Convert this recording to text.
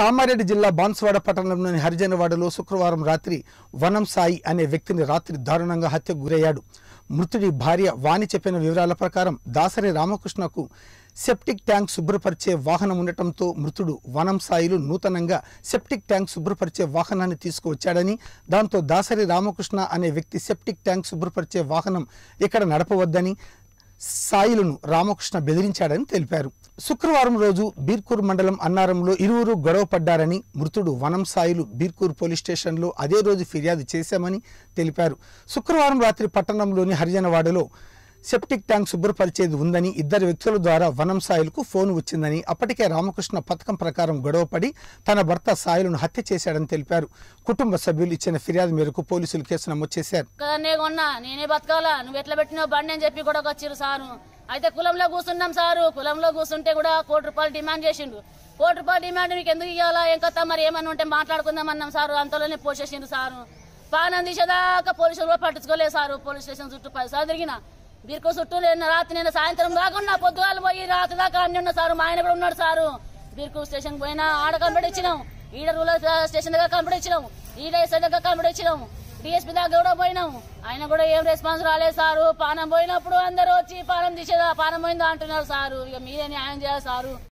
కామారెడ్డి జిల్లా బాన్సువాడ పట్టణంలోని హరిజనవాడలో శుక్రవారం రాత్రి వనం సాయి అనే వ్యక్తిని రాత్రి దారుణంగా హత్యకు గురయ్యాడు మృతుడి భార్య వాణి చెప్పిన వివరాల ప్రకారం దాసరి రామకృష్ణకు సెప్టిక్ ట్యాంక్ శుభ్రపరిచే వాహనం ఉండటంతో మృతుడు వనం సాయిలు నూతనంగా సెప్టిక్ ట్యాంక్ శుభ్రపరిచే వాహనాన్ని తీసుకువచ్చాడని దాంతో దాసరి రామకృష్ణ అనే వ్యక్తి సెప్టిక్ ట్యాంక్ శుభ్రపరిచే వాహనం ఇక్కడ నడపవద్దని సాయిలను రామకృష్ణ బెదిరించాడని తెలిపారు శుక్రవారం రోజు బీర్కూర్ మండలం అన్నారంలో ఇరువురు గొడవ పడ్డారని మృతుడు వనం సాయిలు బీర్కూర్ పోలీస్ స్టేషన్లో అదే రోజు ఫిర్యాదు చేశామని తెలిపారు శుక్రవారం రాత్రి పట్టణంలోని హరిజనవాడలో సెప్టిక్ ట్యాంక్ శుభ్రపరిచేది ఉందని ఇద్దరు వ్యక్తుల ద్వారా వనం సాయిలకు ఫోన్ వచ్చిందని అప్పటికే రామకృష్ణ పథకం ప్రకారం గొడవపడి తన భర్త సాయిలను హత్య చేశాడని తెలిపారు కుటుంబ సభ్యులు ఇచ్చిన ఫిర్యాదు మేరకు పోలీసులు కేసు నమోదు చేశారు నేనే బతకాలా నువ్వు ఎట్లా బండి అని చెప్పి వచ్చారు అయితే కులంలో కూర్చున్నాం సారు కులంలో కూర్చుంటే కూడా కోటి రూపాయలు డిమాండ్ చేసిండు కోటి రూపాయలు డిమాండ్ మీకు ఎందుకు ఇవ్వాలా ఇంకొత్త మరి ఏమన్నా ఉంటే మాట్లాడుకుందాం అన్నాం సారు అంతలోనే పోషేసిండు సారు పానం తీసేదాకా పోలీసులు కూడా పట్టించుకోలేదు సారు పోలీస్ స్టేషన్ చుట్టూ పదిసార్లు తిరిగిన బీర్కో చుట్టూ నిన్న రాత్రి నిన్న సాయంత్రం దాకా ఉన్నా పొద్దుగాలు పోయి రాత్రి దాకా అన్ని ఉన్న సారు మా ఆయన కూడా ఉన్నాడు సారు బీర్కో స్టేషన్ పోయినా ఆడ కంపెనీ ఇచ్చినాం ఈడ రూరల్ స్టేషన్ దగ్గర కంపెనీ ఇచ్చినాం ఈడ ఎస్ఐ దగ్గర కంపెనీ ఇచ్చినాం టీఎస్పీ దాకా కూడా పోయినాము ఆయన కూడా ఏం రెస్పాన్స్ రాలేదు సారు పానం పోయినప్పుడు అందరూ వచ్చి పానం తీసేదా పానం పోయిందా అంటున్నారు సారు ఇక మీరే న్యాయం చేయాలి సారు